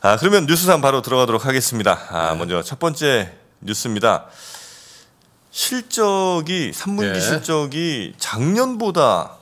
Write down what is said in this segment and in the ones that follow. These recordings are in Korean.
아, 그러면 뉴스상 바로 들어가도록 하겠습니다. 아, 네. 먼저 첫 번째 뉴스입니다. 실적이 3분기 네. 실적이 작년보다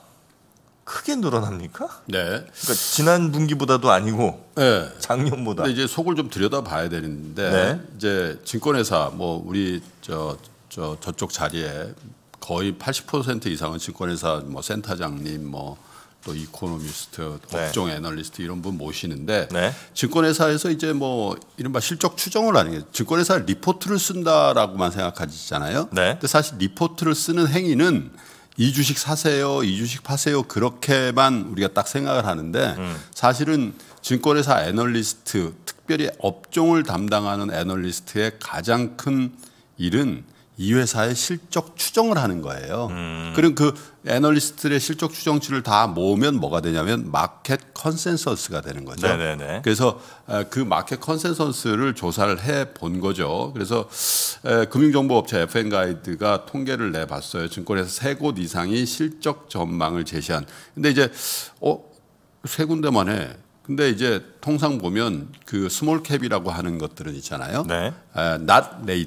크게 늘어납니까? 네. 그러니까 지난 분기보다도 아니고 네. 작년보다. 근데 이제 속을 좀 들여다 봐야 되는데 네. 이제 증권회사 뭐 우리 저, 저 저쪽 자리에 거의 80% 이상은 증권회사 뭐 센터장님 뭐또 이코노미스트, 네. 업종 네. 애널리스트 이런 분 모시는데 네. 증권회사에서 이제 뭐 이른바 실적 추정을 하는 게 증권회사 리포트를 쓴다라고만 생각하시잖아요. 네. 근데 사실 리포트를 쓰는 행위는 이 주식 사세요, 이 주식 파세요 그렇게만 우리가 딱 생각을 하는데 음. 사실은 증권회사 애널리스트, 특별히 업종을 담당하는 애널리스트의 가장 큰 일은 이 회사의 실적 추정을 하는 거예요. 음. 그럼 그 애널리스트들의 실적 추정치를 다 모으면 뭐가 되냐면 마켓 컨센서스가 되는 거죠. 네네네. 그래서 그 마켓 컨센서스를 조사를 해 본 거죠. 그래서 금융정보업체 FN 가이드가 통계를 내봤어요. 증권에서 세 곳 이상이 실적 전망을 제시한. 근데 이제 어 세 군데만 해. 근데 이제 통상 보면 그 스몰 캡이라고 하는 것들은 있잖아요. 네. 아, not r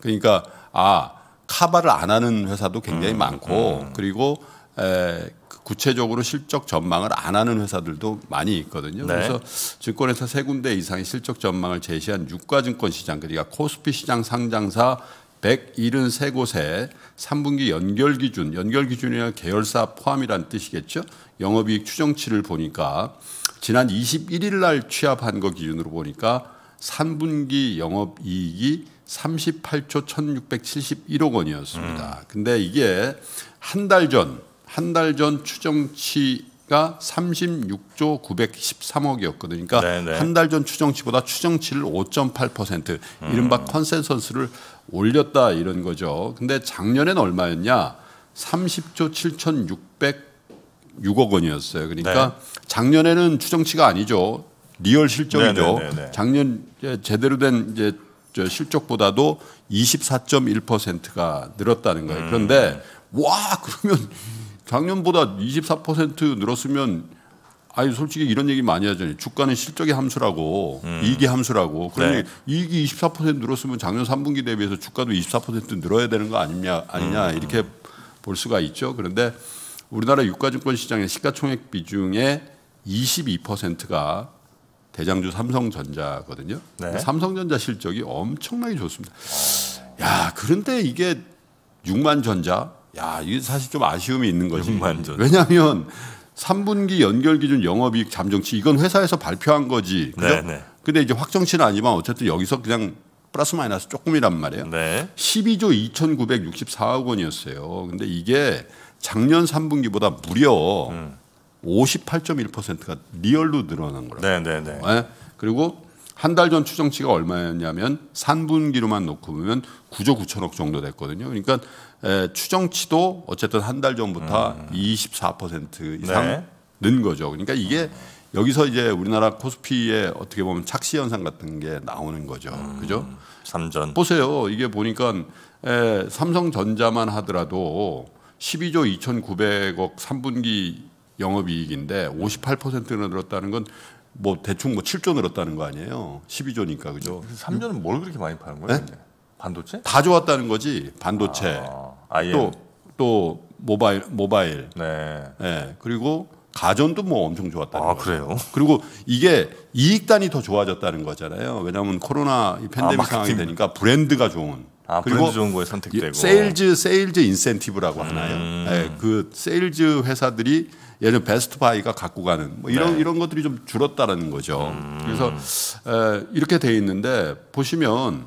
그러니까 아 카바를 안 하는 회사도 굉장히 음, 많고 음. 그리고 에, 그 구체적으로 실적 전망을 안 하는 회사들도 많이 있거든요. 네. 그래서 증권회사 세 군데 이상의 실적 전망을 제시한 유가증권 시장 그러니까 코스피 시장 상장사 173곳에 3분기 연결 기준, 연결 기준이나 계열사 포함이란 뜻이겠죠. 영업이익 추정치를 보니까 지난 21일 날 취합한 거 기준으로 보니까 3분기 영업이익이 38조 1,671억 원이었습니다. 음. 근데 이게 한 달 전, 한 달 전 추정치가 36조 913억이었거든요. 그러니까 네, 네. 한달 전 추정치보다 추정치를 5.8% 음. 이른바 컨센서스를 올렸다 이런 거죠. 근데 작년엔 얼마였냐? 30조 7,606억 원이었어요. 그러니까 네. 작년에는 추정치가 아니죠. 리얼 실적이죠. 네네네네. 네, 작년 제대로 된 이제 실적보다도 24.1%가 늘었다는 거예요. 그런데 음. 와 그러면 작년보다 24% 늘었으면 아니 솔직히 이런 얘기 많이 하잖아요. 주가는 실적의 함수라고 음. 이익의 함수라고. 그러니 네. 이익이 24% 늘었으면 작년 3분기 대비해서 주가도 24% 늘어야 되는 거 아니냐 아니냐 음. 이렇게 볼 수가 있죠. 그런데 우리나라 유가증권 시장의 시가총액 비중의 22%가 대장주 삼성전자거든요. 네. 삼성전자 실적이 엄청나게 좋습니다. 야, 그런데 이게 6만 전자, 야, 이게 사실 좀 아쉬움이 있는 거지. 왜냐하면 3분기 연결 기준 영업이익 잠정치 이건 회사에서 발표한 거지. 그죠? 네, 네, 근데 이제 확정치는 아니지만 어쨌든 여기서 그냥 플러스 마이너스 조금이란 말이에요. 네. 12조 2,964억 원이었어요. 근데 이게 작년 3분기보다 무려 음. 58.1%가 리얼로 늘어난 거라고. 네네네. 네? 네, 네. 예? 그리고 한 달 전 추정치가 얼마였냐면 3분기로만 놓고 보면 9조 9천억 정도 됐거든요. 그러니까 에, 추정치도 어쨌든 한 달 전부터 음. 24% 이상 네. 는 거죠. 그러니까 이게 음. 여기서 이제 우리나라 코스피에 어떻게 보면 착시 현상 같은 게 나오는 거죠. 음, 그죠? 삼전. 보세요. 이게 보니까 에, 삼성전자만 하더라도 12조 2,900억 3분기 영업이익인데 58%나 늘었다는 건 뭐 대충 뭐 7조 늘었다는 거 아니에요? 12조니까 그죠? 3조는 뭘 그렇게 많이 파는 거예요? 네? 반도체? 다 좋았다는 거지 반도체. 아, 또또 모바일 모바일. 네. 네. 그리고 가전도 뭐 엄청 좋았다는 아, 거예 그래요? 그리고 이게 이익단이 더 좋아졌다는 거잖아요. 왜냐하면 코로나 아, 팬데믹 아, 상황이 되니까 브랜드가 좋은. 아, 그리고 좋은 거에 선택되고. 세일즈 세일즈 인센티브라고 하나요. 네, 그 세일즈 회사들이 예전 베스트 바이가 갖고 가는 뭐 이런 네. 이런 것들이 좀 줄었다라는 거죠. 음. 그래서 에, 이렇게 돼 있는데 보시면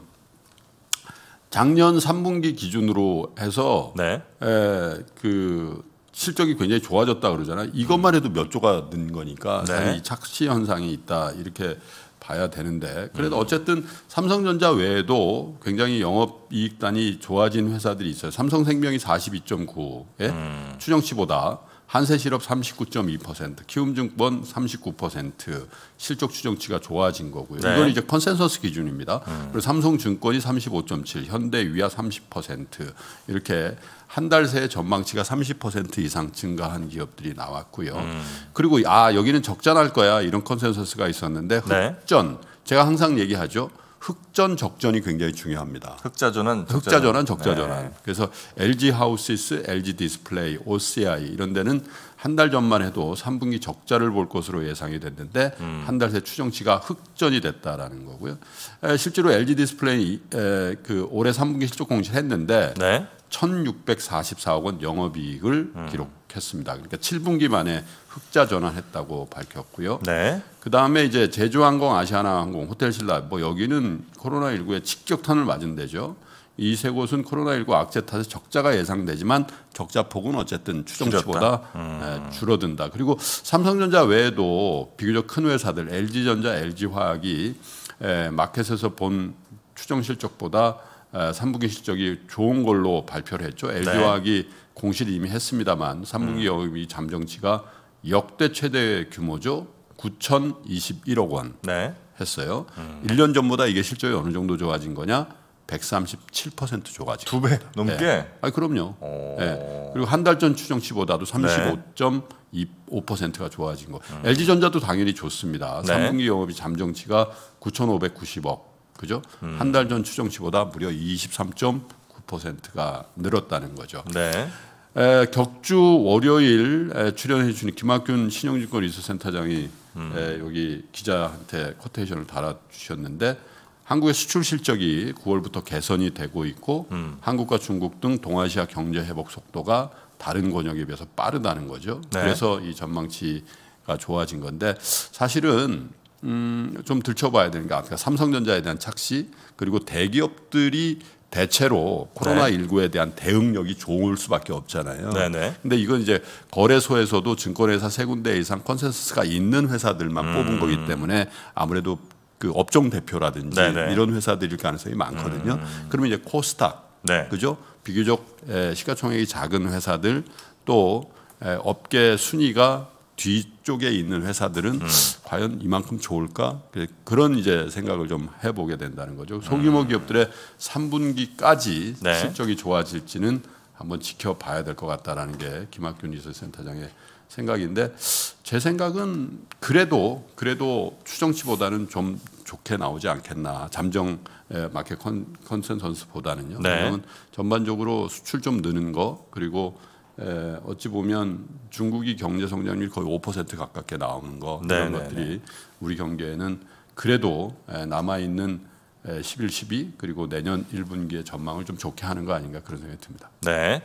작년 3분기 기준으로 해서 네. 에, 그 실적이 굉장히 좋아졌다 그러잖아. 요 이것만 해도 몇 조가 는 거니까 네. 이 착시 현상이 있다 이렇게 봐야 되는데 그래도 음. 어쨌든 삼성전자 외에도 굉장히 영업 이익단이 좋아진 회사들이 있어요. 삼성생명이 42.9, 예? 음. 추정치보다 한세실업 39.2%, 키움증권 39%, 실적 추정치가 좋아진 거고요. 네. 이건 이제 컨센서스 기준입니다. 음. 그리고 삼성증권이 35.7, 현대위아 30% 이렇게 한 달 새 전망치가 30% 이상 증가한 기업들이 나왔고요. 음. 그리고 아 여기는 적자 날 거야 이런 컨센서스가 있었는데 네. 흑전 네. 제가 항상 얘기하죠. 흑전 적전이 굉장히 중요합니다. 흑자전환 흑자전환 적자전환. 네. 그래서 LG 하우시스, LG 디스플레이, OCI 이런 데는 한 달 전만 해도 3분기 적자를 볼 것으로 예상이 됐는데 음. 한달 새 추정치가 흑전이 됐다라는 거고요. 에, 실제로 LG 디스플레이 에, 그 올해 3분기 실적 공시를 했는데 네. 1,644억 원 영업이익을 음. 기록 회복했습니다. 그러니까 7분기 만에 흑자 전환했다고 밝혔고요. 네. 그 다음에 이제 제주항공, 아시아나항공, 호텔신라 뭐 여기는 코로나19에 직격탄을 맞은 데죠. 이 세 곳은 코로나19 악재 탓에 적자가 예상되지만 적자폭은 어쨌든 추정치보다 음. 네, 줄어든다. 그리고 삼성전자 외에도 비교적 큰 회사들 LG전자, LG화학이 마켓에서 본 추정 실적보다 3분기 실적이 좋은 걸로 발표를 했죠. LG화학이 네. 공시를 이미 했습니다만 3분기 영업이 음. 잠정치가 역대 최대 규모죠. 9,021억 원 네. 했어요. 음. 1년 전보다 이게 실제로 어느 정도 좋아진 거냐? 137% 좋아진 두배 넘게. 네. 아 그럼요. 어. 네. 그리고 한 달 전 추정치보다도 35.25%가 좋아진 거. 음. LG 전자도 당연히 좋습니다. 네. 3분기 영업이 잠정치가 9,590억. 그죠? 음. 한달 전 추정치보다 무려 23.9%가 늘었다는 거죠. 네. 에, 격주 월요일 에, 출연해 주신 김학균 신용증권 리서센터장이 음. 여기 기자한테 코테이션을 달아주셨는데 한국의 수출 실적이 9월부터 개선이 되고 있고 음. 한국과 중국 등 동아시아 경제 회복 속도가 다른 권역에 비해서 빠르다는 거죠. 네. 그래서 이 전망치가 좋아진 건데 사실은 음, 좀 들춰봐야 되는 게 아까 삼성전자에 대한 착시 그리고 대기업들이 대체로 코로나 19에 대한 대응력이 좋을 수밖에 없잖아요. 네네. 네. 근데 이건 이제 거래소에서도 증권회사 세 군데 이상 컨센서스가 있는 회사들만 음. 뽑은 거기 때문에 아무래도 그 업종 대표라든지 네네. 네. 이런 회사들일 가능성이 많거든요. 음. 그러면 이제 코스닥, 네. 그죠? 비교적 시가총액이 작은 회사들 또 업계 순위가 뒤쪽에 있는 회사들은 음. 과연 이만큼 좋을까 그런 이제 생각을 좀 해보게 된다는 거죠. 소규모 음. 기업들의 3분기까지 네. 실적이 좋아질지는 한번 지켜봐야 될 것 같다라는 게 김학균 리서센터장의 생각인데 제 생각은 그래도 그래도 추정치보다는 좀 좋게 나오지 않겠나 잠정 예, 마켓 컨, 컨센서스보다는요. 네. 전반적으로 수출 좀 느는 거 그리고 어찌 보면 중국이 경제 성장률 거의 5% 가깝게 나오는 거이런네 네, 것들이 네. 우리 경제에는 그래도 남아 있는 11, 12 그리고 내년 1분기의 전망을 좀 좋게 하는 거 아닌가 그런 생각이 듭니다. 네.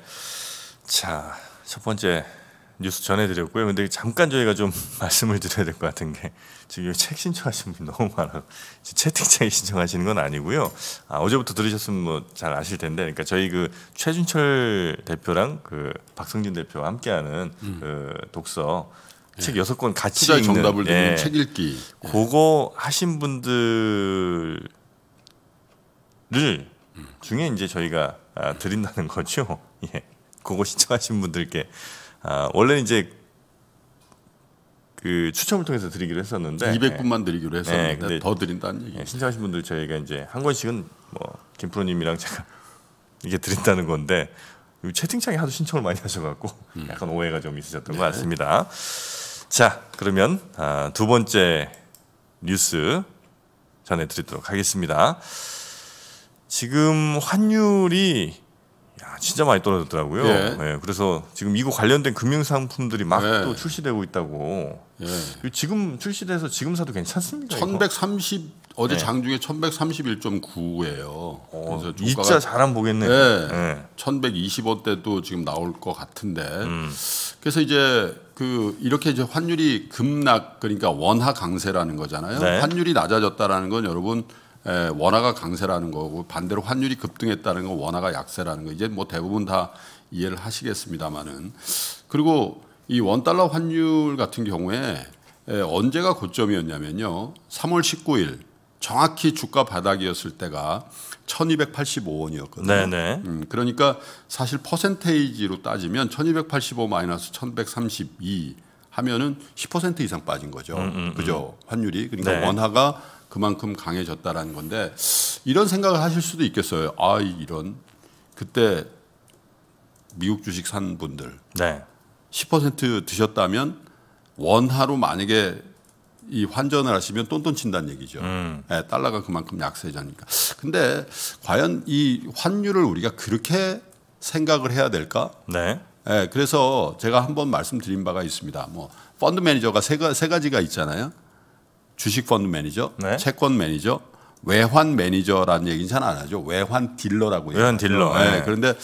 자, 첫 번째 뉴스 전해드렸고요. 근데 잠깐 저희가 좀 말씀을 드려야 될 것 같은 게 지금 책신청하신는분 너무 많아요. 채팅창에 신청하시는 건 아니고요. 아, 어제부터 들으셨으면 뭐 잘 아실 텐데, 그러니까 저희 그 최준철 대표랑 그 박성진 대표와 함께하는 음. 그 독서 예. 책 여섯 예. 권 같이 읽는 정답을 예. 책 읽기. 그거 하신 분들을 음. 중에 이제 저희가 아, 드린다는 거죠. 예. 그거 신청하신 분들께 아, 원래 이제 그 추첨을 통해서 드리기로 했었는데 200분만 드리기로 네, 했었는데 네, 더 드린다는 얘기. 예, 네, 신청하신 분들 저희가 이제 한 권씩은 뭐 김프로님이랑 제가 이게 드린다는 건데 채팅창에 하도 신청을 많이 하셔갖고 음. 약간 오해가 좀 있으셨던 네. 것 같습니다. 자 그러면 아, 두 번째 뉴스 전해드리도록 하겠습니다. 지금 환율이 야, 아, 진짜 많이 떨어졌더라고요. 예. 네, 그래서 지금 이거 관련된 금융 상품들이 막또 예. 출시되고 있다고. 예. 그 지금 출시돼서 지금 사도 괜찮습니까? 1130 어제 장중에 1131.9예요. 어, 그래서 주가가 이자 잘 안 보겠네요. 예. 네. 네. 1120원대도 지금 나올 것 같은데. 음. 그래서 이제 그 이렇게 이제 환율이 급락 그러니까 원화 강세라는 거잖아요. 네. 환율이 낮아졌다라는 건 여러분 에, 예, 원화가 강세라는 거고 반대로 환율이 급등했다는 건 원화가 약세라는 거 이제 뭐 대부분 다 이해를 하시겠습니다만은 그리고 이 원달러 환율 같은 경우에 에, 예, 언제가 고점이었냐면요. 3월 19일 정확히 주가 바닥이었을 때가 1285원이었거든요. 네네. 음, 그러니까 사실 퍼센테이지로 따지면 1285 마이너스 1132 하면은 10% 이상 빠진 거죠. 음, 음, 음, 그죠? 환율이 그러니까 네. 원화가 그만큼 강해졌다라는 건데 이런 생각을 하실 수도 있겠어요. 아 이런 그때 미국 주식 산 분들 네. 10% 드셨다면 원화로 만약에 이 환전을 하시면 똔똔 친다는 얘기죠. 음. 네, 달러가 그만큼 약세자니까. 근데 과연 이 환율을 우리가 그렇게 생각을 해야 될까? 네. 네 그래서 제가 한번 말씀드린 바가 있습니다. 뭐 펀드 매니저가 세, 세 가지가 있잖아요. 주식 펀드 매니저, 네. 채권 매니저, 외환 매니저라는 얘기는 잘 안 하죠. 외환 딜러라고 해요. 외환 딜러. 네. 네. 그런데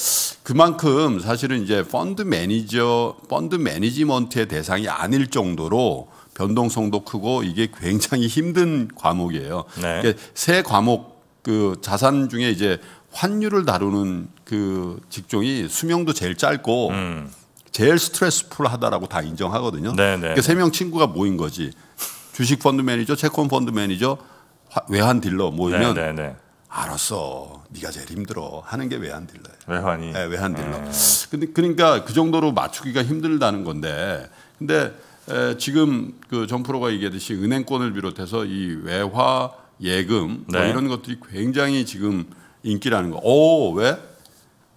그만큼 사실은 이제 펀드 매니저, 펀드 매니지먼트의 대상이 아닐 정도로 변동성도 크고 이게 굉장히 힘든 과목이에요. 네. 그러니까 세 과목 그 자산 중에 이제 환율을 다루는 그 직종이 수명도 제일 짧고 음. 제일 스트레스풀하다라고 다 인정하거든요. 네, 네, 그러니까 세명 네. 친구가 모인 거지. 주식 펀드 매니저, 채권 펀드 매니저, 외환 딜러 모이면 네네네. 네, 네. 알았어. 네가 제일 힘들어 하는 게 외환 딜러예요. 외환이. 네, 외환 딜러. 음. 근데 그러니까 그 정도로 맞추기가 힘들다는 건데. 근데 에, 지금 그정 프로가 얘기했듯이 은행권을 비롯해서 이 외화 예금 뭐 네. 뭐 이런 것들이 굉장히 지금 인기라는 거. 오 왜?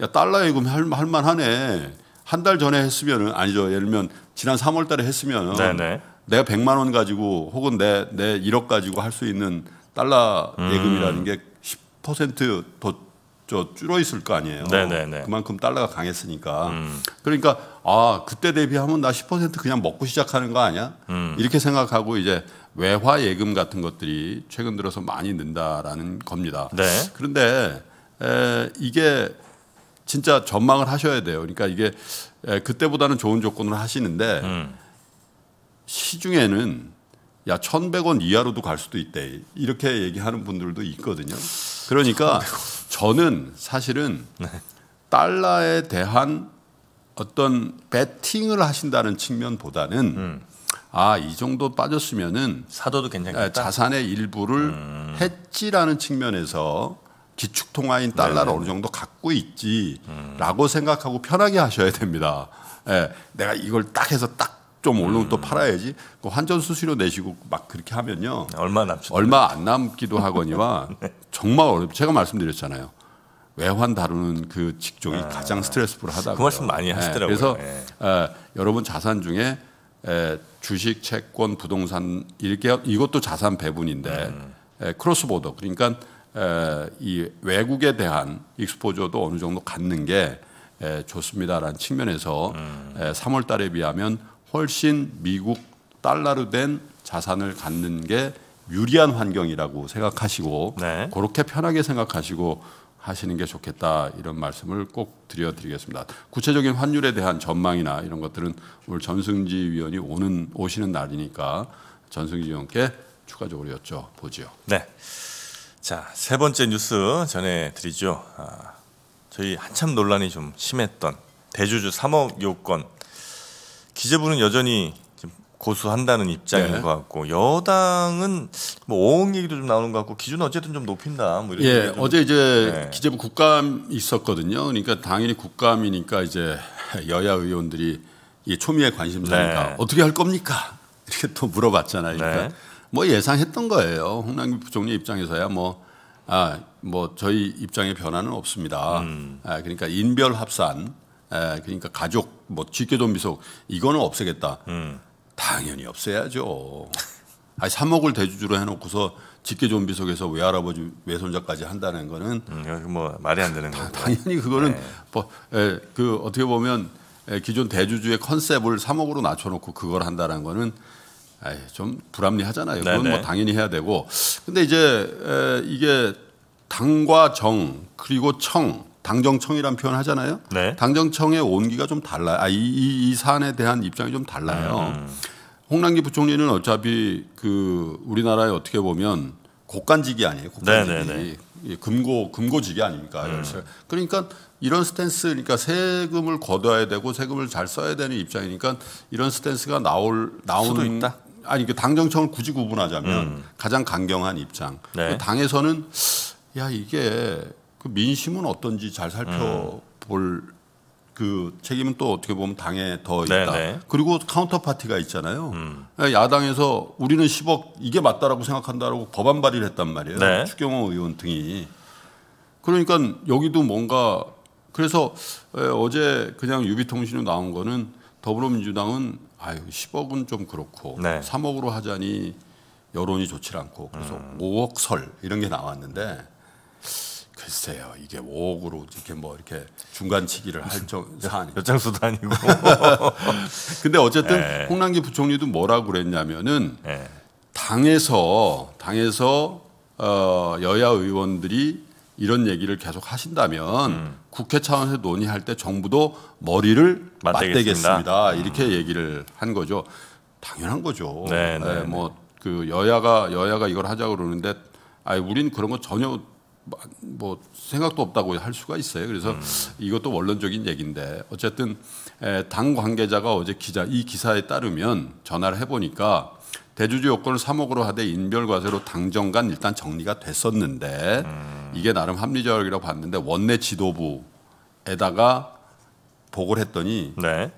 야 달러 예금 할, 할 만하네. 한 달 전에 했으면은 아니죠. 예를 들면 지난 3월달에 했으면 네네. 내가 100만 원 가지고 혹은 내, 내 1억 가지고 할 수 있는 달러 음. 예금이라는 음. 게10%더 줄어 있을 거 아니에요. 네네네. 그만큼 달러가 강했으니까. 음. 그러니까 아 그때 대비하면 나 10% 그냥 먹고 시작하는 거 아니야? 음. 이렇게 생각하고 이제 외화 예금 같은 것들이 최근 들어서 많이 는다라는 겁니다. 네. 그런데 에, 이게 진짜 전망을 하셔야 돼요. 그러니까 이게 에, 그때보다는 좋은 조건으로 하시는데 음. 시중에는 야, 1,100원 이하로도 갈 수도 있대. 이렇게 얘기하는 분들도 있거든요. 그러니까 저는 사실은 네. 달러에 대한 어떤 베팅을 하신다는 측면보다는 음. 아, 이 정도 빠졌으면은 사도도 괜찮겠다. 네, 자산의 일부를 음. 했지라는 측면에서 기축 통화인 달러를 네 어느 정도 갖고 있지라고 음. 생각하고 편하게 하셔야 됩니다. 예, 내가 이걸 딱 해서 딱좀 오르면 음. 또 팔아야지. 그 환전 수수료 내시고 막 그렇게 하면요. 얼마 남죠? 얼마 안 남기도 하거니와 네. 정말 어렵. 제가 말씀드렸잖아요. 외환 다루는 그 직종이 아. 가장 스트레스풀하다. 그 말씀 많이 하시더라고요. 네, 그래서 예. 에, 여러분 자산 중에 에, 주식, 채권, 부동산 이렇게 이것도 자산 배분인데 음. 에, 크로스보더 그러니까 에, 이 외국에 대한 익스포저도 어느 정도 갖는 게 에, 좋습니다라는 측면에서 음. 에, 3월 달에 비하면 훨씬 미국 달러로 된 자산을 갖는 게 유리한 환경이라고 생각하시고 네. 그렇게 편하게 생각하시고 하시는 게 좋겠다 이런 말씀을 꼭 드려드리겠습니다. 구체적인 환율에 대한 전망이나 이런 것들은 오늘 전승지 위원이 오는 오시는 날이니까 전승지 위원께 추가적으로 여쭤보죠 네. 자, 세 번째 뉴스 전해드리죠. 아, 저희 한참 논란이 좀 심했던 대주주 3억 요건 기재부는 여전히 고수한다는 입장인 네. 것 같고 여당은 뭐 오억 얘기도 좀 나오는 것 같고 기준 어쨌든 좀 높인다. 뭐 이런 예, 어제 이제 네. 기재부 국감 있었거든요. 그러니까 당연히 국감이니까 이제 여야 의원들이 이 초미의 관심사니까 네. 어떻게 할 겁니까? 이렇게 또 물어봤잖아요. 네. 그러니까 뭐 예상했던 거예요. 홍남기 부총리 입장에서야 뭐 아, 뭐 저희 입장에 변화는 없습니다. 음. 아, 그러니까 인별 합산 그러니까 가족 뭐 직계돈 비속 이거는 없애겠다. 음. 당연히 없애야죠. 아니 3억을 대주주로 해놓고서 직계 존비 속에서 외할아버지 외손자까지 한다는 거는 음, 뭐 말이 안 되는 거죠. 당연히 그거는 네. 뭐, 에, 그 어떻게 보면 에, 기존 대주주의 컨셉을 3억으로 낮춰놓고 그걸 한다는 거는 에이, 좀 불합리하잖아요. 네네. 그건 뭐 네, 네. 당연히 해야 되고 근데 이제 에, 이게 당과 정 그리고 청 당정청이란 표현 하잖아요. 네. 당정청의 온기가 좀 달라요. 아, 이, 이, 이, 사안에 대한 입장이 좀 달라요. 음. 홍남기 부총리는 어차피 그 우리나라에 어떻게 보면 곡간직이 아니에요. 곡간직이 네, 네, 네. 예, 금고 금고직이 아닙니까? 음. 그러니까 이런 스탠스, 그러니까 세금을 걷어야 되고 세금을 잘 써야 되는 입장이니까 이런 스탠스가 나올 나오는 있다. 아니 그 당정청을 굳이 구분하자면 음. 가장 강경한 입장. 네. 그 당에서는 야 이게 그 민심은 어떤지 잘 살펴볼 음. 그 책임은 또 어떻게 보면 당에 더 있다. 네네. 네. 그리고 카운터 파티가 있잖아요. 음. 예, 야당에서 우리는 10억 이게 맞다라고 생각한다라고 법안 발의를 했단 말이에요. 네. 추경호 의원 등이. 그러니까 여기도 뭔가 그래서 예, 어제 그냥 유비통신에 나온 거는 더불어민주당은 아유 10억은 좀 그렇고 네. 3억으로 하자니 여론이 좋지 않고 그래서 음. 5억 설 이런 게 나왔는데 글쎄요, 이게 5억으로 이렇게 뭐 이렇게 중간치기를 할 정, 사안장수도 아니고. 근데 어쨌든 네. 홍남기 부총리도 뭐라고 그랬냐면은 네. 당에서, 당에서 어, 여야 의원들이 이런 얘기를 계속 하신다면 음. 국회 차원에서 논의할 때 정부도 머리를 맞대겠습니다. 맞대겠습니다. 음. 이렇게 음. 얘기를 한 거죠. 당연한 거죠. 네, 네, 예, 뭐 네. 뭐그 여야가 여야가 이걸 하자 그러는데 아이 우린 그런 거 전혀 뭐 생각도 없다고 할 수가 있어요. 그래서 음. 이것도 원론적인 얘기인데 어쨌든 당 관계자가 어제 기자 이 기사에 따르면 전화를 해보니까 대주주 요건을 3억으로 하되 인별과세로 당정간 일단 정리가 됐었는데 음. 이게 나름 합리적이라고 봤는데 원내 지도부에다가 보고를 했더니 네.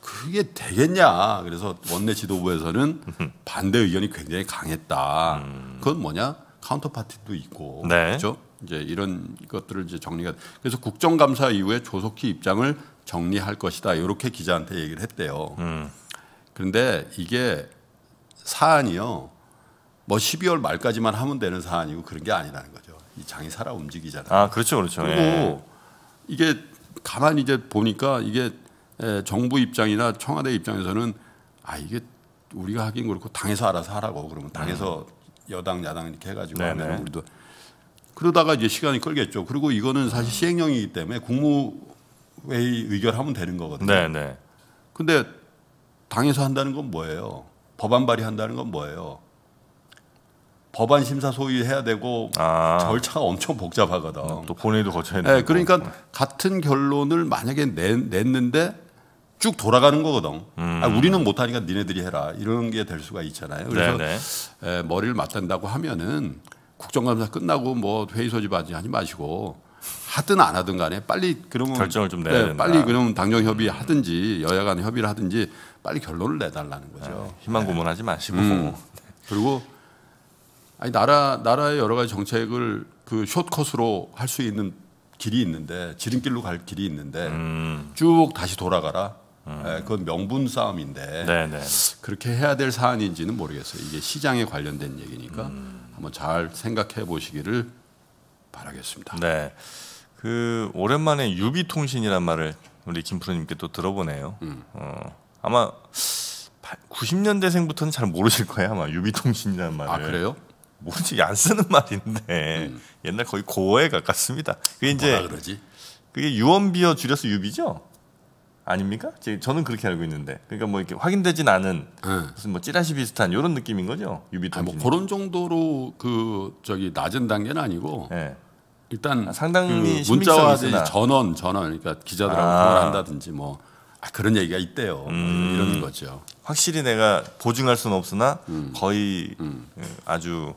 그게 되겠냐 그래서 원내 지도부에서는 반대 의견이 굉장히 강했다. 음. 그건 뭐냐? 카운터파티도 있고 네. 그렇죠? 이제 이런 것들을 이제 정리가 그래서 국정감사 이후에 조속히 입장을 정리할 것이다 이렇게 기자한테 얘기를 했대요. 음. 그런데 이게 사안이요 뭐 12월 말까지만 하면 되는 사안이고 그런 게 아니라는 거죠. 이 장이 살아 움직이잖아요. 아 그렇죠, 그렇죠. 그리고 예. 이게 가만히 이제 보니까 이게 정부 입장이나 청와대 입장에서는 아 이게 우리가 하긴 그렇고 당에서 알아서 하라고 그러면 당에서 음. 여당 야당 이렇게 해가지고 네네. 하면 우리도 그러다가 이제 시간이 끌겠죠. 그리고 이거는 사실 음. 시행령이기 때문에 국무회의 의결하면 되는 거거든요. 네네. 근데 당에서 한다는 건 뭐예요? 법안 발의한다는 건 뭐예요? 법안 심사 소위 해야 되고 아. 절차가 엄청 복잡하거든. 또 본회의도 거쳐야 돼. 네, 그러니까 같은 결론을 만약에 냈는데 쭉 돌아가는 거거든. 아, 음. 아, 우리는 못하니까 니네들이 해라 이런 게 될 수가 있잖아요. 그래서 네, 네. 에, 머리를 맞댄다고 하면은 국정감사 끝나고 뭐 회의 소집하지 하지 마시고 하든 안 하든 간에 빨리 그러면 결정을 좀 네, 내야 네, 빨리 그러면 당정 협의 하든지 여야 간 협의를 하든지 빨리 결론을 내달라는 거죠. 네, 희망 고문하지 마시고 음. 그리고 아니 나라 나라의 여러 가지 정책을 그 숏컷으로 할 수 있는 길이 있는데 지름길로 갈 길이 있는데 음. 쭉 다시 돌아가라. 음. 예, 그건 명분 싸움인데 네네. 네. 그렇게 해야 될 사안인지는 모르겠어요. 이게 시장에 관련된 얘기니까 음. 한번 잘 생각해 보시기를 바라겠습니다. 네, 그 오랜만에 유비통신이란 말을 우리 김프로님께 또 들어보네요. 음. 어, 아마 90년대생부터는 잘 모르실 거예요 아마 유비통신이란 아, 말을. 아 그래요? 뭐지 안 쓰는 말인데 음. 옛날 거의 고어에 가깝습니다. 그게 이제 그러지? 그게 유언비어 줄여서 유비죠? 아닙니까? 저는 그렇게 알고 있는데. 그러니까 뭐 이렇게 확인되진 않은 네. 무슨 뭐 찌라시 비슷한 이런 느낌인 거죠. 유비통. 아, 뭐 그런 정도로 그 저기 낮은 단계는 아니고 네. 일단 아, 상당히 그 문자와 그 전원 전원 그러니까 기자들하고 아. 통화 한다든지 뭐 아, 그런 얘기가 있대요. 뭐 음. 이런 거죠. 확실히 내가 보증할 수는 없으나 음. 거의 음. 예, 아주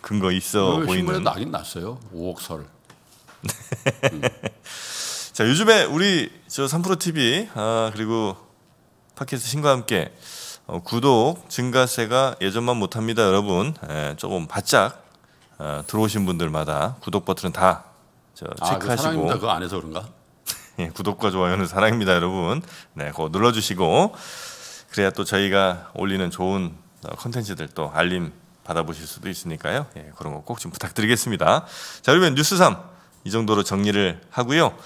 근거 있어 그 보이는. 신문에 나긴 났어요. 5억 설. 음. 자, 요즘에 우리 저 3프로TV, 아, 그리고 팟캐스트 신과 함께 어, 구독 증가세가 예전만 못합니다, 여러분. 에, 예, 조금 바짝 어, 들어오신 분들마다 구독 버튼은 다 저, 아, 그 체크하시고. 그 그거 안 해서 그런가? 예, 구독과 좋아요는 사랑입니다, 여러분. 네, 그거 눌러주시고 그래야 또 저희가 올리는 좋은 어, 컨텐츠들 또 알림 받아보실 수도 있으니까요. 예, 그런 거 꼭 좀 부탁드리겠습니다. 자, 그러면 뉴스 3이 정도로 정리를 하고요.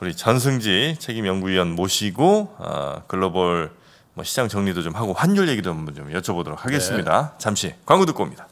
우리 전승지 책임연구위원 모시고 어, 글로벌 뭐 시장 정리도 좀 하고 환율 얘기도 한번 좀 여쭤보도록 하겠습니다. 네. 잠시 광고 듣고 옵니다.